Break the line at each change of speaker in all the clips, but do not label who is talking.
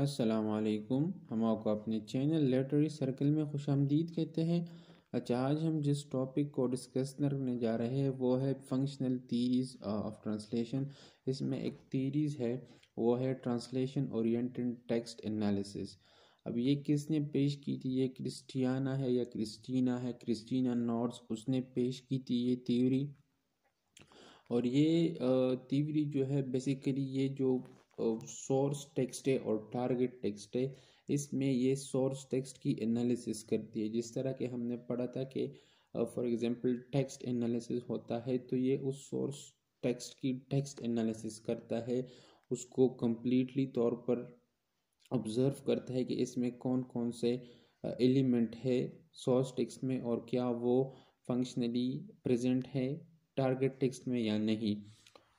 असलकुम हम आपको अपने चैनल लेटरी सर्कल में खुश आमदीद कहते हैं अच्छा आज हम जिस टॉपिक को डिस्कस करने जा रहे हैं वो है फंक्शनल थीरीज ऑफ ट्रांसलेशन इसमें एक थीरीज है वो है ट्रांसलेशन ओरिएंटेड टेक्स्ट एनालिसिस अब ये किसने पेश की थी ये क्रिस्टियाना है या क्रिस्टीना है क्रिस्टीना नॉर्स उसने पेश की थी ये थ्योरी और ये थ्योरी जो है बेसिकली ये जो सोर्स टेक्स्ट है और टारगेट टेक्स्ट है इसमें ये सोर्स टेक्स्ट की एनालिसिस करती है जिस तरह के हमने पढ़ा था कि फॉर एग्जांपल टेक्स्ट एनालिसिस होता है तो ये उस सोर्स टेक्स्ट की टेक्स्ट एनालिसिस करता है उसको कम्प्लीटली तौर पर ऑब्ज़र्व करता है कि इसमें कौन कौन से एलिमेंट है सोर्स टेक्स्ट में और क्या वो फंक्शनली प्रेजेंट है टारगेट टेक्स्ट में या नहीं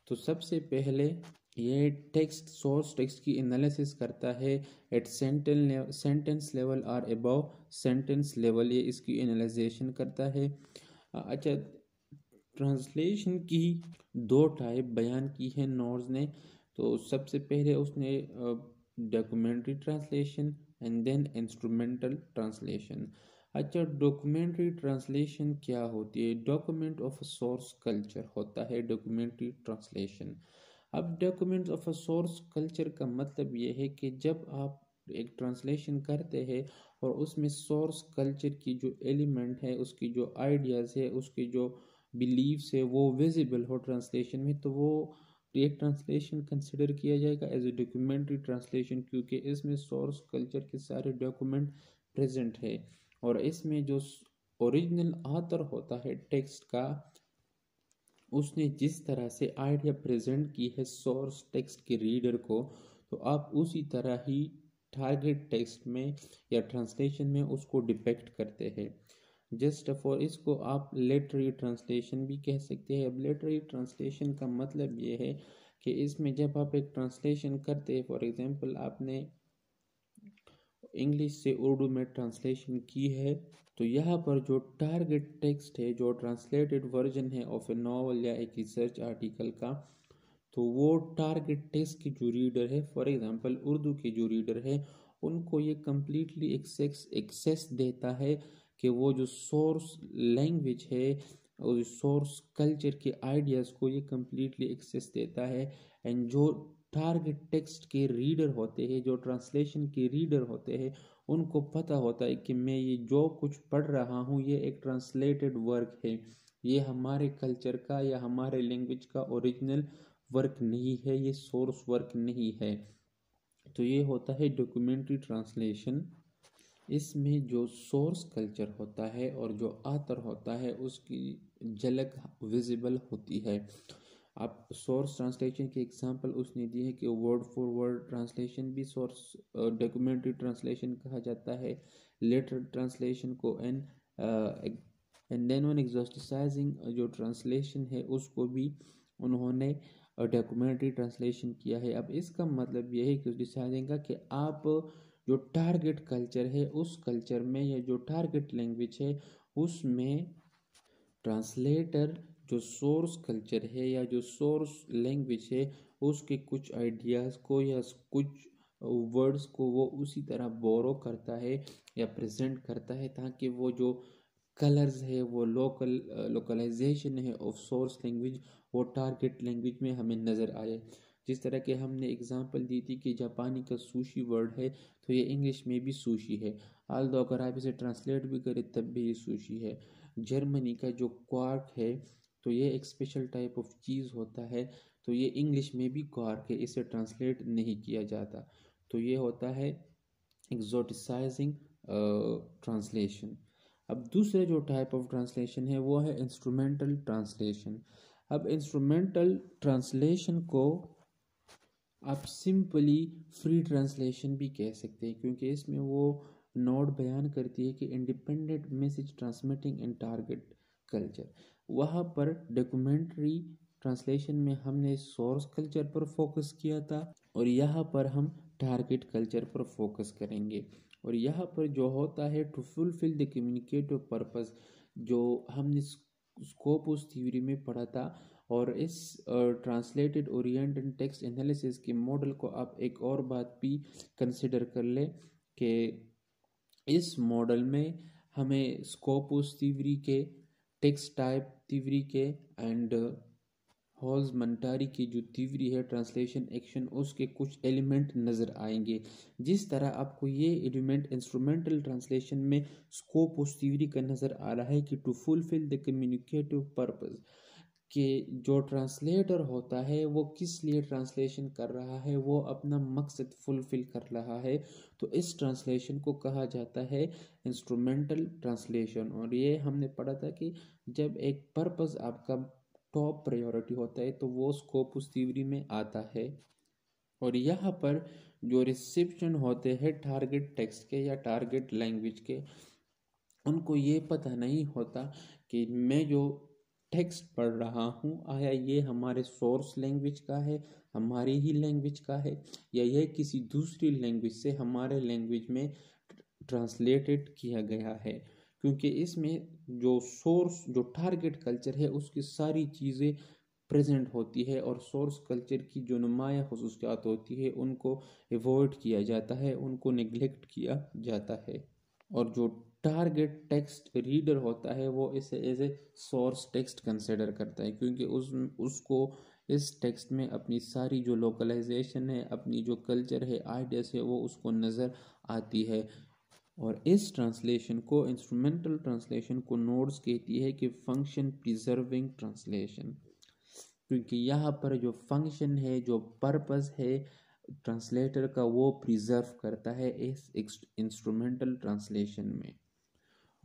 तो सबसे पहले ये टेक्स्ट सोर्स टेक्स्ट की एनालिसिस करता है एट सेंटेंस लेवल और अबव सेंटेंस लेवल ये इसकी एनालिसेशन करता है अच्छा ट्रांसलेशन की दो टाइप बयान की है नॉर्ज ने तो सबसे पहले उसने documentary translation and then instrumental translation अच्छा डॉक्यूमेंट्री ट्रांसलेशन क्या होती है डॉक्यूमेंट ऑफ सोर्स कल्चर होता है डॉक्यूमेंट्री ट्रांसलेशन अब documents of a source culture का मतलब ये है कि जब आप एक ट्रांसलेशन करते हैं और उसमें सोर्स कल्चर की जो एलिमेंट है उसकी जो आइडियाज़ है उसकी जो बिलीव्स है वो विजिबल हो ट्रांसलेशन में तो वो एक ट्रांसलेशन कंसिडर किया जाएगा एज ए डॉक्यूमेंट्री ट्रांसलेशन क्योंकि इसमें सोर्स कल्चर के सारे डॉक्यूमेंट प्रेजेंट है और इसमें जो ओरिजिनल आतर होता है टेक्स्ट का उसने जिस तरह से आइडिया प्रेजेंट की है सोर्स टेक्स्ट के रीडर को तो आप उसी तरह ही टारगेट टेक्स्ट में या ट्रांसलेशन में उसको डिपेक्ट करते हैं जस्ट फॉर इसको आप लेटरी ट्रांसलेशन भी कह सकते हैं अब लेटरी ट्रांसलेशन का मतलब ये है कि इसमें जब आप एक ट्रांसलेशन करते हैं फॉर एग्ज़ाम्पल आपने इंग्लिश से उर्दू में ट्रांसलेशन की है तो यहाँ पर जो टारगेट टेक्स्ट है जो ट्रांसलेटेड वर्जन है ऑफ ए नावल या एक रिसर्च आर्टिकल का तो वो टारगेट टेक्स्ट की जो रीडर है फॉर एग्जांपल उर्दू के जो रीडर है उनको ये कम्प्लीटली एक्सेस एक्सेस देता है कि वो जो सोर्स लैंग्वेज है और सोर्स कल्चर के आइडियाज़ को ये कम्प्लीटली एक्सेस देता है एंड जो टारगेट टेक्स्ट के रीडर होते हैं जो ट्रांसलेशन के रीडर होते हैं उनको पता होता है कि मैं ये जो कुछ पढ़ रहा हूँ ये एक ट्रांसलेटेड वर्क है ये हमारे कल्चर का या हमारे लैंग्वेज का ओरिजिनल वर्क नहीं है ये सोर्स वर्क नहीं है तो ये होता है डॉक्यूमेंट्री ट्रांसलेशन इसमें जो सोर्स कल्चर होता है और जो आतर होता है उसकी झलक विजिबल होती है आप सोर्स ट्रांसलेशन की एग्जांपल उसने दी है कि वर्ड फॉर वर्ड ट्रांसलेशन भी सोर्स डॉक्यूमेंट्री ट्रांसलेशन कहा जाता है लेटर ट्रांसलेशन को an and then one exoticising जो ट्रांसलेशन है उसको भी उन्होंने डॉक्यूमेंट्री ट्रांसलेशन किया है अब इसका मतलब यह है कि डिसाइडिंग का कि आप जो टारगेट कल्चर है उस कल्चर में या जो टारगेट लैंग्वेज है उसमें ट्रांसलेटर जो सोर्स कल्चर है या जो सोर्स लैंग्वेज है उसके कुछ आइडियाज़ को या कुछ वर्ड्स को वो उसी तरह बोरो करता है या प्रेजेंट करता है ताकि वो जो कलर्स है वो लोकल लोकलाइजेशन है ऑफ सोर्स लैंग्वेज वो टारगेट लैंग्वेज में हमें नज़र आए जिस तरह के हमने एग्जांपल दी थी कि जापानी का सुशी वर्ड है तो ये इंग्लिश में भी सुशी है आल दो अगर आप इसे ट्रांसलेट भी करें तब भी ये सुशी है जर्मनी का जो क्वार्क है तो ये एक स्पेशल टाइप ऑफ चीज़ होता है तो ये इंग्लिश में भी गौर के इसे ट्रांसलेट नहीं किया जाता तो ये होता है एग्जोटिसाइजिंग ट्रांसलेशन अब दूसरे जो टाइप ऑफ ट्रांसलेशन है वो है इंस्ट्रूमेंटल ट्रांसलेशन अब इंस्ट्रूमेंटल ट्रांसलेशन को आप सिंपली फ्री ट्रांसलेशन भी कह सकते हैं क्योंकि इसमें वो नोट बयान करती है कि independent message transmitting in target culture वहाँ पर डॉक्यूमेंट्री ट्रांसलेशन में हमने सोर्स कल्चर पर फोकस किया था और यहाँ पर हम टारगेट कल्चर पर फोकस करेंगे और यहाँ पर जो होता है to fulfil the communicative purpose जो हमने स्कोप उस थ्योरी में पढ़ा था और इस ट्रांसलेटेड ओरिएंटेड टेक्स्ट एनालिसिस के मॉडल को आप एक और बात भी कंसिडर कर लें कि इस मॉडल में हमें स्कोप उस थ्योरी के टेक्स टाइप तिवरी के एंड uh, हॉल्स मंटारी की जो तिवरी है ट्रांसलेशन एक्शन उसके कुछ एलिमेंट नज़र आएंगे जिस तरह आपको ये एलिमेंट इंस्ट्रूमेंटल ट्रांसलेशन में स्कोप उस तिवरी का नज़र आ रहा है कि to fulfil the communicative purpose के जो ट्रांसलेटर होता है वो किस लिए ट्रांसलेशन कर रहा है वो अपना मकसद फुलफिल कर रहा है तो इस ट्रांसलेशन को कहा जाता है इंस्ट्रूमेंटल ट्रांसलेशन और ये हमने पढ़ा था कि जब एक पर्पस आपका टॉप प्रायोरिटी होता है तो वो स्कोप उस थीवरी में आता है और यहाँ पर जो रिसेप्शन होते हैं टारगेट टेक्स्ट के या टारगेट लैंग्वेज के उनको ये पता नहीं होता कि मैं जो टेक्स्ट पढ़ रहा हूँ आया ये हमारे सोर्स लैंग्वेज का है हमारी ही लैंग्वेज का है या यह किसी दूसरी लैंग्वेज से हमारे लैंग्वेज में ट्रांसलेटेड किया गया है क्योंकि इसमें जो सोर्स जो टारगेट कल्चर है उसकी सारी चीज़ें प्रेजेंट होती है और सोर्स कल्चर की जो नुमाया खसूसियात होती है उनको एवॉइड किया जाता है उनको निगलेक्ट किया जाता है और जो टारगेट टेक्स्ट रीडर होता है वो इसे as a source text consider करता है क्योंकि उस उसको इस टेक्स्ट में अपनी सारी जो लोकलाइजेशन है अपनी जो कल्चर है आइडियाज़ है वो उसको नज़र आती है और इस ट्रांसलेशन को इंस्ट्रूमेंटल ट्रांसलेशन को नोट्स कहती है कि फंक्शन प्रिजर्विंग ट्रांसलेशन क्योंकि यहाँ पर जो फंक्शन है जो पर्पस है ट्रांसलेटर का वो प्रिजर्व करता है इस इंस्ट्रूमेंटल ट्रांसलेशन में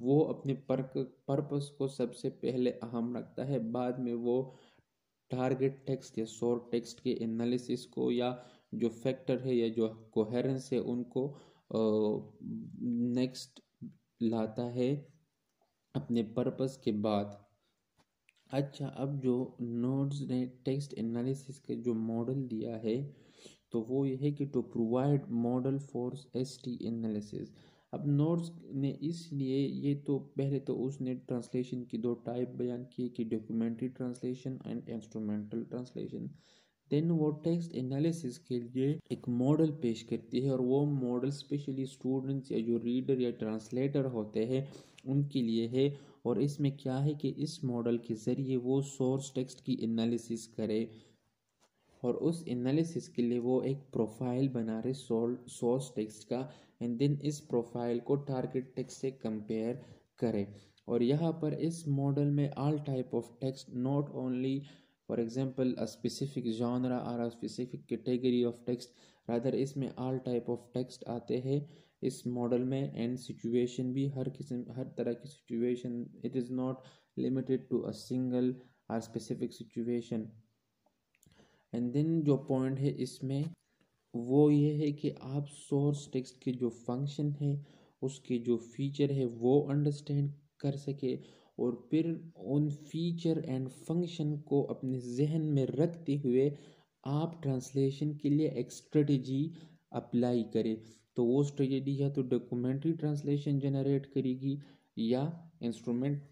वो अपने पर्पस को सबसे पहले अहम रखता है बाद में वो टारगेट टेक्स्ट या शॉर्ट टेक्स्ट के एनालिसिस को या जो फैक्टर है या जो कोहेरेंस है उनको नेक्स्ट लाता है अपने पर्पस के बाद अच्छा अब जो नोट्स ने टेक्स्ट एनालिसिस के जो मॉडल दिया है तो वो ये है कि to provide model for S T analysis अब नोट्स ने इसलिए ये तो पहले तो उसने ट्रांसलेशन की दो टाइप बयान की कि documentary translation and instrumental translation then वो टेक्स्ट एनालिसिस के लिए एक मॉडल पेश करती है और वो मॉडल स्पेशली स्टूडेंट्स या जो रीडर या ट्रांसलेटर होते हैं उनके लिए है और इसमें क्या है कि इस मॉडल के ज़रिए वो सोर्स टेक्स्ट की एनालिसिस करे और उस एनालिसिस के लिए वो एक प्रोफाइल बना रहे सोर्स टेक्स्ट का एंड देन इस प्रोफाइल को टारगेट टेक्स्ट से कंपेयर करें और यहाँ पर इस मॉडल में all type of text not only for example a specific genre or a specific category of text. इसमें आल टाइप ऑफ टेक्स्ट आते हैं इस मॉडल में एंड सिचुएशन भी हर किस्म हर तरह की situation it is not limited to a single or specific situation and then जो पॉइंट है इसमें वो ये है कि आप सोर्स टेक्स्ट के जो फंक्शन है उसके जो फीचर है वो अंडरस्टैंड कर सके और फिर उन फीचर एंड फंक्शन को अपने जहन में रखते हुए आप ट्रांसलेशन के लिए एक स्ट्रेटजी अप्लाई करें तो वो स्ट्रेटजी या तो डॉक्यूमेंट्री ट्रांसलेशन जनरेट करेगी या इंस्ट्रूमेंट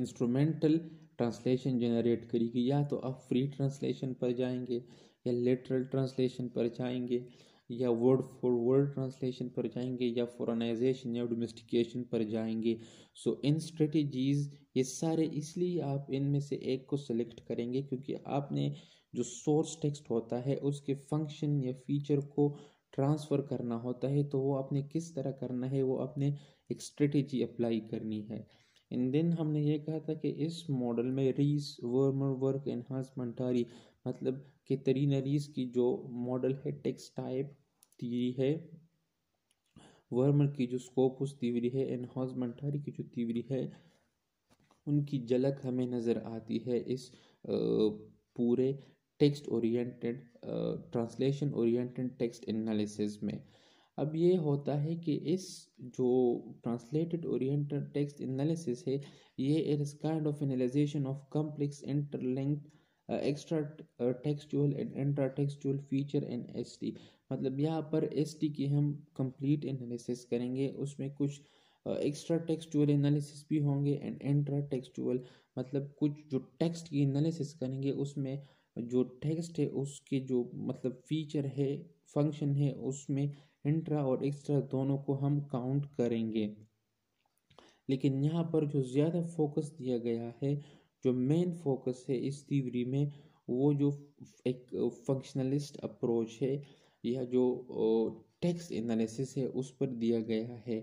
इंस्ट्रूमेंटल ट्रांसलेशन जनरेट करेगी या तो आप फ्री ट्रांसलेशन पर जाएंगे या लेटरल ट्रांसलेशन पर जाएंगे या वर्ड फॉर वर्ड ट्रांसलेशन पर जाएंगे या फॉरनाइजेशन या डोमेस्टिकेशन पर जाएंगे सो so, इन स्ट्रेटजीज़ ये सारे इसलिए आप इनमें से एक को सिलेक्ट करेंगे क्योंकि आपने जो सोर्स टेक्स्ट होता है उसके फंक्शन या फीचर को ट्रांसफ़र करना होता है तो वो आपने किस तरह करना है वो आपने एक स्ट्रेटजी अप्लाई करनी है इन दिन हमने ये कहा था कि इस मॉडल में रीस वर्मर वर्क एनहांसमेंटारी मतलब कि तरीनरीज की जो मॉडल है टेक्सटाइप तीरी है वर्मर की जो स्कोप उस तीवरी है एनहॉज मंटारी की जो तीवरी है उनकी झलक हमें नज़र आती है इस पूरे text oriented translation oriented text analysis में अब ये होता है कि इस जो ट्रांसलेटेड ओरिएंटेड टेक्स्ट एनालिसिस है ये it is kind of analysation of complex interlinked extra textual and intra textual feature and S T मतलब यहाँ पर एस टी की हम कंप्लीट एनालिसिस करेंगे उसमें कुछ एक्स्ट्रा टेक्सचुअल एनालिसिस भी होंगे एंड इंट्रा टेक्सचुअल मतलब कुछ जो टेक्स्ट की एनालिसिस करेंगे उसमें जो टेक्स्ट है उसके जो मतलब फीचर है फंक्शन है उसमें इंट्रा और एक्स्ट्रा दोनों को हम काउंट करेंगे लेकिन यहाँ पर जो ज़्यादा फोकस दिया गया है जो मेन फोकस है इस थ्योरी में वो जो एक फंक्शनलिस्ट अप्रोच है या जो टेक्स्ट एनालिसिस है उस पर दिया गया है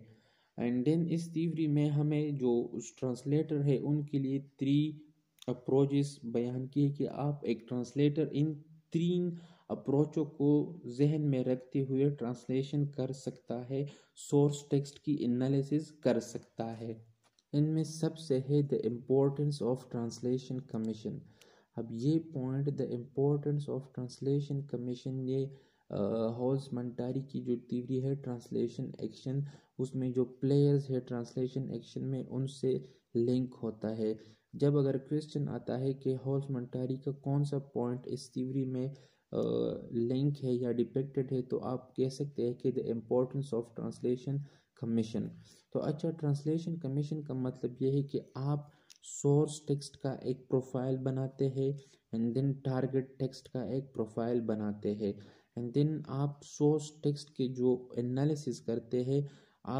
एंड देन इस थ्योरी में हमें जो उस ट्रांसलेटर है उनके लिए थ्री अप्रोचेस बयान किए कि आप एक ट्रांसलेटर इन तीन अप्रोचों को जहन में रखते हुए ट्रांसलेशन कर सकता है सोर्स टेक्स्ट की एनालिसिस कर सकता है इनमें सबसे है the importance of translation commission अब ये point the importance of translation commission ये हॉल्स मंटारी की जो थ्योरी है ट्रांसलेशन एक्शन उसमें जो प्लेयर्स है ट्रांसलेशन एक्शन में उनसे लिंक होता है जब अगर क्वेश्चन आता है कि हॉल्स मंटारी का कौन सा पॉइंट इस थ्योरी में लिंक है या डिपेक्टेड है तो आप कह सकते हैं कि the importance of translation commission तो अच्छा ट्रांसलेशन कमीशन का मतलब ये है कि आप सोर्स टेक्स्ट का एक प्रोफाइल बनाते हैं एंड देन टारगेट टेक्स्ट का एक प्रोफाइल बनाते हैं एंड देन आप सोर्स टेक्स्ट की जो एनालिसिस करते हैं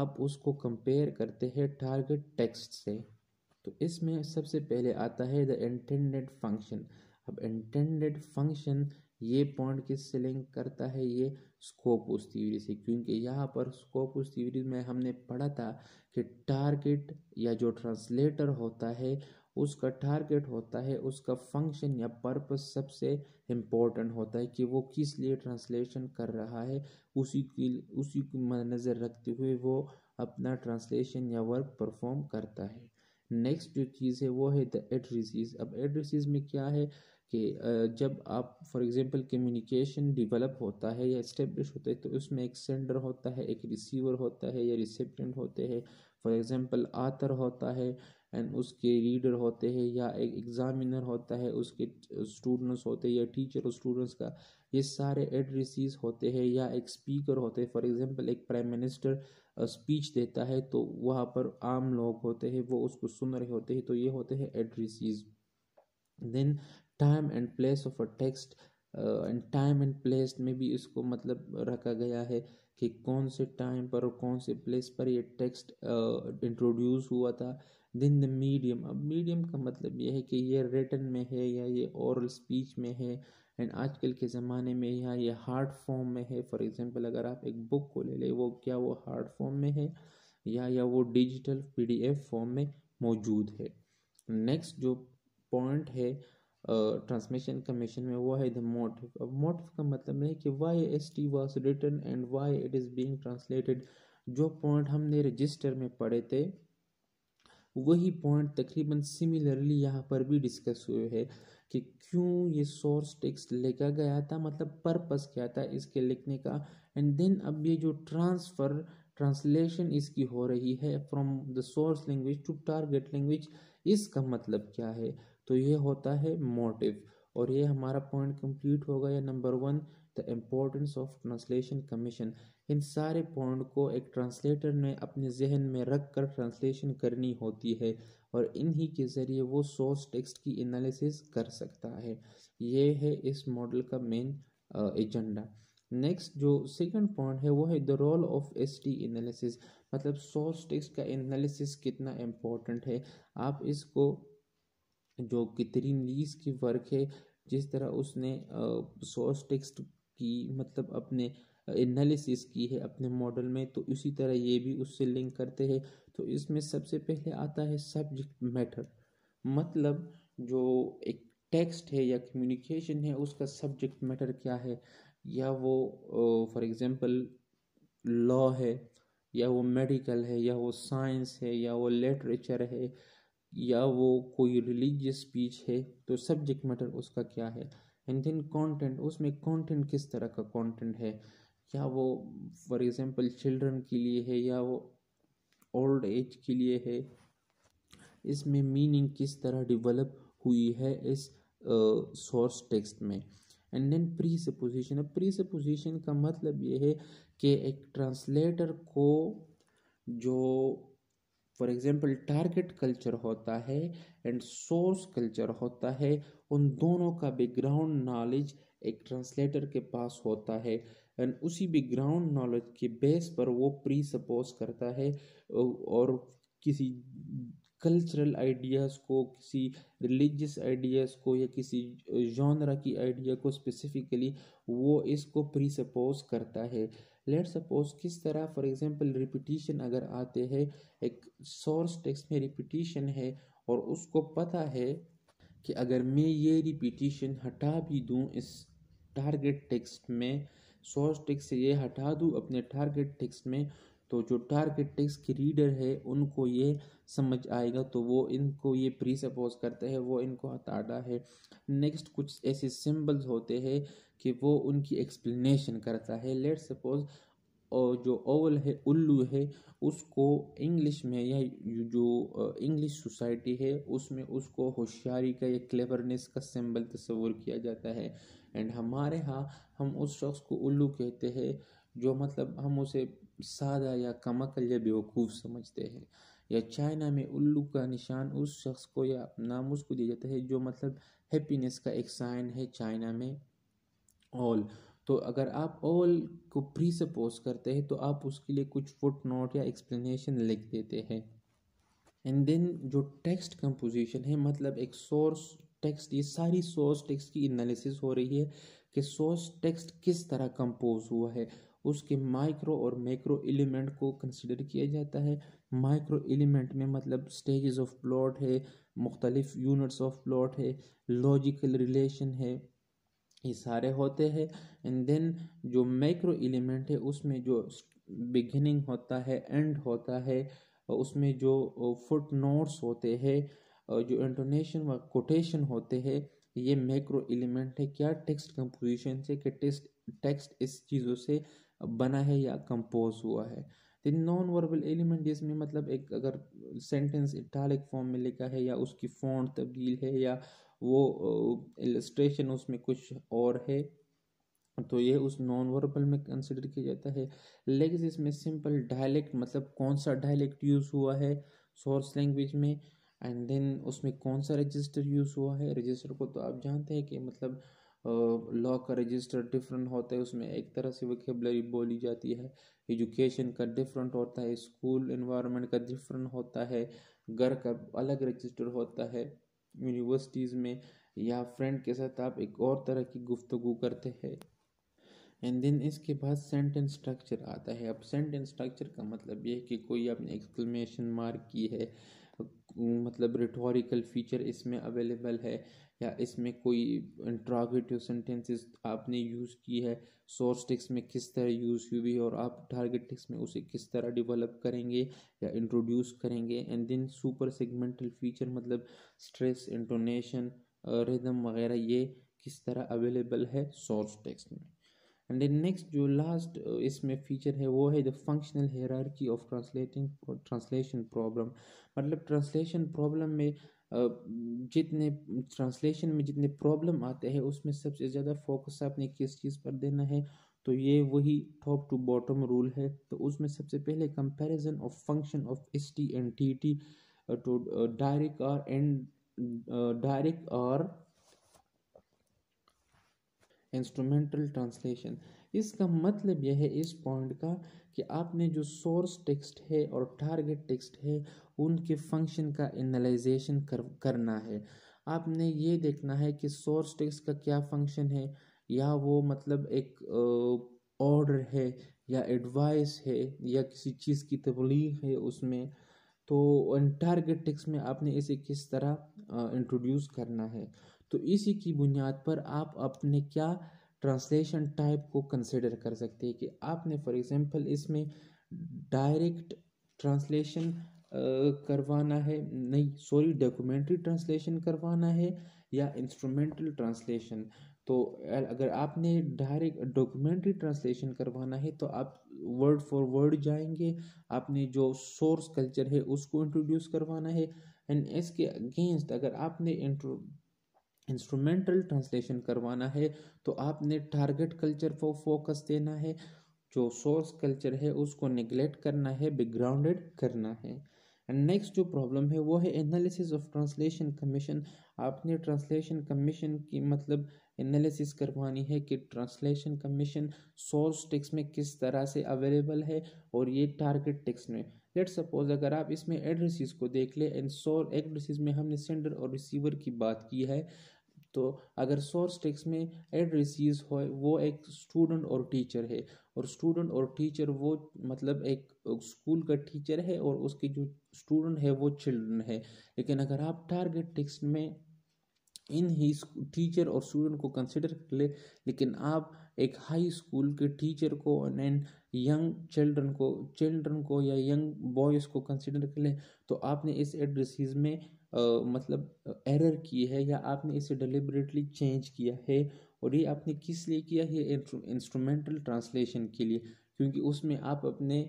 आप उसको कंपेयर करते हैं टारगेट टेक्स्ट से तो इसमें सबसे पहले आता है द इंटेंडेड फंक्शन अब इंटेंडेड फंक्शन ये पॉइंट किससे लिंक करता है ये स्कोपस थ्योरी से क्योंकि यहाँ पर स्कोपस थ्योरी में हमने पढ़ा था कि टारगेट या जो ट्रांसलेटर होता है उसका टारगेट होता है उसका फंक्शन या पर्पस सबसे इम्पोर्टेंट होता है कि वो किस लिए ट्रांसलेशन कर रहा है उसी की उसी को मद्देनज़र रखते हुए वो अपना ट्रांसलेशन या वर्क परफॉर्म करता है नेक्स्ट जो चीज़ है वो है द एड्रेसिस अब एड्रेसिस में क्या है कि जब आप फॉर एग्ज़ाम्पल कम्युनिकेशन डेवलप होता है या इस्टेब्लिश होता है तो उसमें एक सेंडर होता है एक रिसीवर होता है या रिसिप्टेंट होते हैं फॉर एग्ज़ाम्पल आतर होता है एंड उसके रीडर होते हैं या एक एग्ज़ामिनर होता है उसके स्टूडेंट्स होते हैं या टीचर और स्टूडेंट्स का ये सारे एड्रेसिस होते हैं या एक स्पीकर होते हैं फॉर एग्जांपल एक प्राइम मिनिस्टर स्पीच देता है तो वहाँ पर आम लोग होते हैं वो उसको सुन रहे होते हैं तो ये होते हैं addressees then time and place of a text and time and place में भी इसको मतलब रखा गया है कि कौन से टाइम पर और कौन से प्लेस पर ये टेक्स्ट इंट्रोड्यूस uh, हुआ था दिन द मीडियम अब मीडियम का मतलब यह है कि ये रिटर्न में है या ये औरल स्पीच में है एंड आजकल के ज़माने में या ये हार्ड फॉर्म में है फॉर एग्ज़ाम्पल अगर आप एक बुक को ले लें वो क्या वो हार्ड फॉर्म में है या या वो digital P D F form में मौजूद है नेक्स्ट जो पॉइंट है ट्रांसमिशन कमीशन में वाई द मोटिव अब मोटिव का मतलब है कि why S T was written and why it is being translated जो पॉइंट हमने रजिस्टर में पढ़े थे वही पॉइंट तकरीबन सिमिलरली यहाँ पर भी डिस्कस हुए है कि क्यों ये सोर्स टेक्स्ट लिखा गया था मतलब पर्पस क्या था इसके लिखने का एंड देन अब ये जो ट्रांसफ़र ट्रांसलेशन इसकी हो रही है from the source language to target language इसका मतलब क्या है तो ये होता है मोटिव और ये हमारा पॉइंट कंप्लीट होगा या number one the importance of translation commission इन सारे पॉइंट को एक ट्रांसलेटर ने अपने जहन में रख कर ट्रांसलेशन करनी होती है और इन्हीं के ज़रिए वो सोर्स टेक्स्ट की एनालिसिस कर सकता है ये है इस मॉडल का मेन एजेंडा नेक्स्ट जो सेकंड पॉइंट है वो है the role of S T analysis मतलब सोर्स टेक्स्ट का एनालिसिस कितना इम्पोर्टेंट है आप इसको जो कितरीन लीज की वर्क है जिस तरह उसने सोर्स टेक्स्ट की मतलब अपने एनालिसिस की है अपने मॉडल में तो इसी तरह ये भी उससे लिंक करते हैं तो इसमें सबसे पहले आता है सब्जेक्ट मैटर मतलब जो एक टेक्स्ट है या कम्युनिकेशन है उसका सब्जेक्ट मैटर क्या है या वो फॉर एग्ज़ाम्पल लॉ है या वो मेडिकल है या वो साइंस है या वो लिटरेचर है या वो कोई रिलीजियस स्पीच है तो सब्जेक्ट मैटर उसका क्या है एंड देन कंटेंट उसमें कंटेंट किस तरह का कंटेंट है क्या वो फॉर एग्जांपल चिल्ड्रन के लिए है या वो ओल्ड एज के लिए है इसमें मीनिंग किस तरह डेवलप हुई है इस सोर्स uh, टेक्स्ट में एंड देन प्री सपोजिशन अब प्री सपोजिशन का मतलब ये है कि एक ट्रांसलेटर को जो फॉर एग्जाम्पल टारगेट कल्चर होता है एंड सोर्स कल्चर होता है उन दोनों का बैकग्राउंड नॉलेज एक ट्रांसलेटर के पास होता है एंड उसी बैकग्राउंड नॉलेज के बेस पर वो प्री सपोज करता है और किसी कल्चरल आइडियाज़ को किसी रिलीजियस आइडियाज़ को या किसी जॉनरा की आइडिया को स्पेसिफिकली वो इसको प्री सपोज करता है लेट सपोज किस तरह फॉर एग्जांपल रिपीटिशन अगर आते हैं एक सोर्स टेक्स्ट में रिपीटिशन है और उसको पता है कि अगर मैं ये रिपीटिशन हटा भी दूँ इस टारगेट टेक्स्ट में सोर्स टेक्स्ट से ये हटा दूँ अपने टारगेट टेक्स्ट में तो जो टारगेट टेक्स्ट के रीडर है उनको ये समझ आएगा तो वो इनको ये प्री सपोज करते हैं वो इनको हटाता है नेक्स्ट कुछ ऐसे सिम्बल्स होते हैं कि वो उनकी एक्सप्लेनेशन करता है लेट सपोज और जो ओवल है उल्लू है उसको इंग्लिश में या जो इंग्लिश सोसाइटी है उसमें उसको होशियारी का या क्लेवरनेस का सिंबल तस्वूर किया जाता है एंड हमारे यहाँ हम उस शख्स को उल्लू कहते हैं जो मतलब हम उसे सादा या कमकल या बेवकूफ़ समझते हैं या चाइना में उल्लू का निशान उस शख्स को या नाम उसको दिया जाता है जो मतलब हैप्पीनेस का एक साइन है चाइना में ऑल तो अगर आप ऑल को प्री सपोज करते हैं तो आप उसके लिए कुछ फुट नोट या एक्सप्लेनेशन लिख देते हैं एंड देन जो टेक्स्ट कंपोजिशन है मतलब एक सोर्स टेक्स्ट ये सारी सोर्स टेक्स्ट की एनालिसिस हो रही है कि सोर्स टेक्स्ट किस तरह कंपोज हुआ है उसके माइक्रो और मैक्रो एलिमेंट को कंसिडर किया जाता है माइक्रो एलिमेंट में मतलब स्टेजेस ऑफ प्लॉट है मुख्तलिफ यूनिट्स ऑफ प्लॉट है लॉजिकल रिलेशन है ये सारे होते हैं एंड देन जो मैक्रो एलिमेंट है उसमें जो बिगिनिंग होता है एंड होता है उसमें जो फुट नोट्स होते हैं जो इंटोनेशन व कोटेशन होते हैं ये मैक्रो एलिमेंट है क्या टेक्स्ट कंपोजिशन से कि टेक्स्ट टेक्स्ट इस चीज़ों से बना है या कंपोज हुआ है दिन नॉन वर्बल एलिमेंट जिसमें मतलब एक अगर सेंटेंस इटालिक फॉर्म में लिखा है या उसकी फॉन्ट तब्दील है या वो इलस्ट्रेशन उसमें कुछ और है तो ये उस नॉन वर्बल में कंसिडर किया जाता है लेकिन इसमें सिंपल डायलेक्ट मतलब कौन सा डायलेक्ट यूज़ हुआ है सोर्स लैंग्वेज में एंड देन उसमें कौन सा रजिस्टर यूज़ हुआ है रजिस्टर को तो आप जानते हैं कि मतलब लॉ का रजिस्टर डिफरेंट होता है उसमें एक तरह से वकेबलरी बोली जाती है एजुकेशन का डिफरेंट होता है स्कूल इन्वामेंट का डिफरेंट होता है घर का अलग रजिस्टर होता है यूनिवर्सिटीज़ में या फ्रेंड के साथ आप एक और तरह की गुफ्तगु करते हैं एंड देन इसके बाद सेंटेंस स्ट्रक्चर आता है अब सेंटेंस स्ट्रक्चर का मतलब यह है कि कोई आपने एक्सक्लेमेशन मार्क की है मतलब रिटोरिकल फीचर इसमें अवेलेबल है या इसमें कोई इंट्रागेटिव सेंटेंसेस आपने यूज़ की है सोर्स टेक्स में किस तरह यूज़ हुई है और आप टारगेट टेक्स्ट में उसे किस तरह डेवलप करेंगे या इंट्रोड्यूस करेंगे and then super segmental feature मतलब स्ट्रेस इंटोनेशन रिदम वगैरह ये किस तरह अवेलेबल है सोर्स टेक्स में एंड देन नेक्स्ट जो लास्ट इसमें फीचर है वो है the functional hierarchy of translating translation problem मतलब ट्रांसलेशन प्रॉब्लम में जितने ट्रांसलेशन में जितने प्रॉब्लम आते हैं उसमें सबसे ज़्यादा फोकस आपने किस चीज़ पर देना है तो ये वही टॉप टू बॉटम रूल है तो उसमें सबसे पहले comparison of function of S T and T T to direct or and direct or instrumental translation इसका मतलब यह है इस पॉइंट का कि आपने जो सोर्स टेक्स्ट है और टारगेट टेक्स्ट है उनके फंक्शन का एनालाइजेशन कर करना है आपने ये देखना है कि सोर्स टेक्स्ट का क्या फंक्शन है या वो मतलब एक ऑर्डर है या एडवाइस है या किसी चीज़ की तबलीग है उसमें तो टारगेट टेक्स्ट में आपने इसे किस तरह इंट्रोड्यूस करना है तो इसी की बुनियाद पर आप अपने क्या ट्रांसलेशन टाइप को कंसिडर कर सकते हैं कि आपने फॉर एग्जांपल इसमें डायरेक्ट ट्रांसलेशन करवाना है नहीं सॉरी डॉक्यूमेंट्री ट्रांसलेशन करवाना है या इंस्ट्रूमेंटल ट्रांसलेशन तो अगर आपने डायरेक्ट डॉक्यूमेंट्री ट्रांसलेशन करवाना है तो आप वर्ड फॉर वर्ड जाएंगे आपने जो सोर्स कल्चर है उसको इंट्रोड्यूस करवाना है एंड इसके अगेंस्ट अगर आपने इंस्ट्रूमेंटल ट्रांसलेशन करवाना है तो आपने टारगेट कल्चर पर फोकस देना है जो सोर्स कल्चर है उसको निगलेक्ट करना है बिग्राउंडेड करना है एंड नेक्स्ट जो प्रॉब्लम है वो है एनालिसिस ऑफ ट्रांसलेशन कमीशन आपने ट्रांसलेशन कमीशन की मतलब एनालिसिस करवानी है कि ट्रांसलेशन कमीशन सोर्स टेक्स्ट में किस तरह से अवेलेबल है और ये टारगेट टेक्स्ट में लेट सपोज अगर आप इसमें एड्रेसिस को देख ले एंड सोर एड्रेसिस में हमने सेंडर और रिसीवर की बात की है तो अगर सोर्स टेक्स में एड हो वो एक स्टूडेंट और टीचर है और स्टूडेंट और टीचर वो मतलब एक स्कूल का टीचर है और उसके जो स्टूडेंट है वो चिल्ड्रन है लेकिन अगर आप टारगेट टेक्स्ट में इन ही टीचर और स्टूडेंट को कंसिडर कर ले लेकिन आप एक हाई स्कूल के टीचर को एंड यंग चिल्ड्रन को चिल्ड्रन को या यंग बॉयज़ को कंसिडर कर लें तो आपने इस एड्रेसेस में मतलब एरर की है या आपने इसे डिलिबरेटली चेंज किया है और ये आपने किस लिए किया है इंस्ट्रूमेंटल ट्रांसलेशन के लिए क्योंकि उसमें आप अपने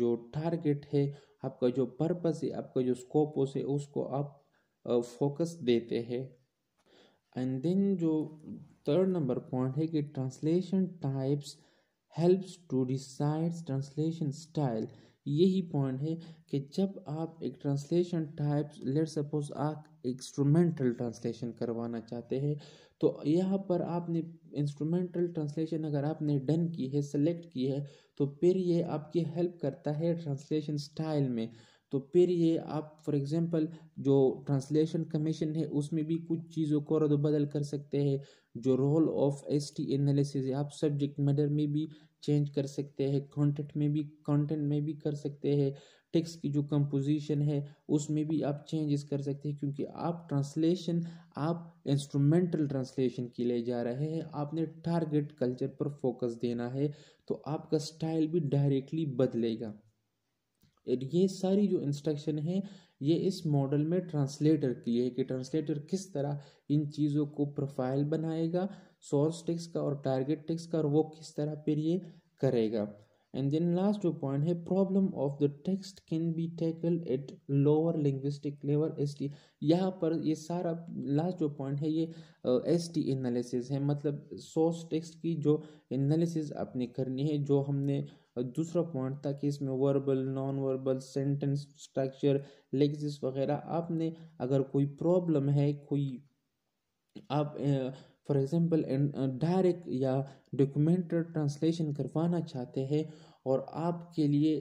जो टारगेट है आपका जो पर्पस है आपका जो स्कोप है उसको आप फोकस देते हैं एंड देन जो थर्ड नंबर पॉइंट है कि translation types helps to decide translation style यही पॉइंट है कि जब आप एक ट्रांसलेशन टाइप लेट सपोज आप इंस्ट्रूमेंटल ट्रांसलेशन करवाना चाहते हैं तो यहाँ पर आपने इंस्ट्रूमेंटल ट्रांसलेशन अगर आपने डन की है सेलेक्ट की है तो फिर ये आपकी हेल्प करता है ट्रांसलेशन स्टाइल में तो फिर ये आप फॉर एग्ज़ाम्पल जो ट्रांसलेशन कमीशन है उसमें भी कुछ चीज़ों को रद्द बदल कर सकते हैं जो role of S T analysis आप सब्जेक्ट मैटर में भी चेंज कर सकते हैं कंटेंट में भी कंटेंट में भी कर सकते हैं टेक्स्ट की जो कंपोजिशन है उसमें भी आप चेंजेस कर सकते हैं क्योंकि आप ट्रांसलेशन आप इंस्ट्रूमेंटल ट्रांसलेशन के लिए जा रहे हैं आपने टारगेट कल्चर पर फोकस देना है तो आपका स्टाइल भी डायरेक्टली बदलेगा ये सारी जो इंस्ट्रक्शन है ये इस मॉडल में ट्रांसलेटर की है कि ट्रांसलेटर किस तरह इन चीज़ों को प्रोफाइल बनाएगा सोर्स टिक्स का और टारगेट टिक्स का और वो किस तरह पर ये करेगा एंड देन लास्ट जो पॉइंट है problem of the text can be tackle at lower linguistic level S T यहाँ पर ये सारा लास्ट जो पॉइंट है ये एस टी एनालिसिस है मतलब सोर्स टेक्स्ट की जो एनालिसिस आपने करनी है जो हमने uh, दूसरा पॉइंट था कि इसमें verbal non verbal sentence structure lexis वगैरह आपने अगर कोई प्रॉब्लम है कोई आप uh, फॉर एग्ज़ाम्पल डायरेक्ट या डॉक्यूमेंटेड ट्रांसलेशन करवाना चाहते हैं और आपके लिए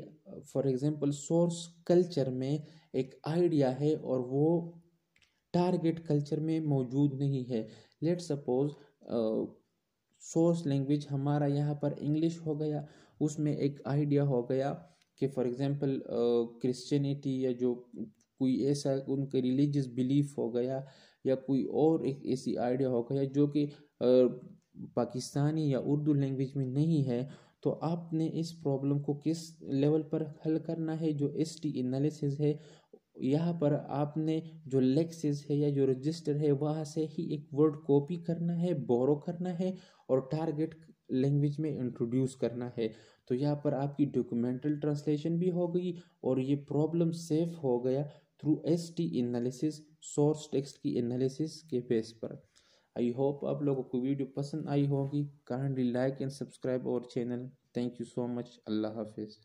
फॉर एग्ज़ाम्पल सोर्स कल्चर में एक आइडिया है और वो टारगेट कल्चर में मौजूद नहीं है लेट सपोज सोर्स लैंग्वेज हमारा यहाँ पर इंग्लिश हो गया उसमें एक आइडिया हो गया कि फॉर एग्ज़ाम्पल क्रिश्चियनिटी या जो कोई ऐसा उनके रिलीजियस बिलीफ हो गया या कोई और एक ऐसी आइडिया हो गया जो कि पाकिस्तानी या उर्दू लैंग्वेज में नहीं है तो आपने इस प्रॉब्लम को किस लेवल पर हल करना है जो एस टी एनालिसिस है यहाँ पर आपने जो लेक्सिस है या जो रजिस्टर है वहाँ से ही एक वर्ड कॉपी करना है बोरो करना है और टारगेट लैंग्वेज में इंट्रोड्यूस करना है तो यहाँ पर आपकी डॉक्यूमेंटल ट्रांसलेशन भी हो गई और ये प्रॉब्लम सेफ हो गया through S T analysis source text की एनालिसिस के बेस पर आई होप आप लोगों को वीडियो पसंद आई होगी काइंडली लाइक एंड सब्सक्राइब और channel thank you so much अल्लाह हाफिज़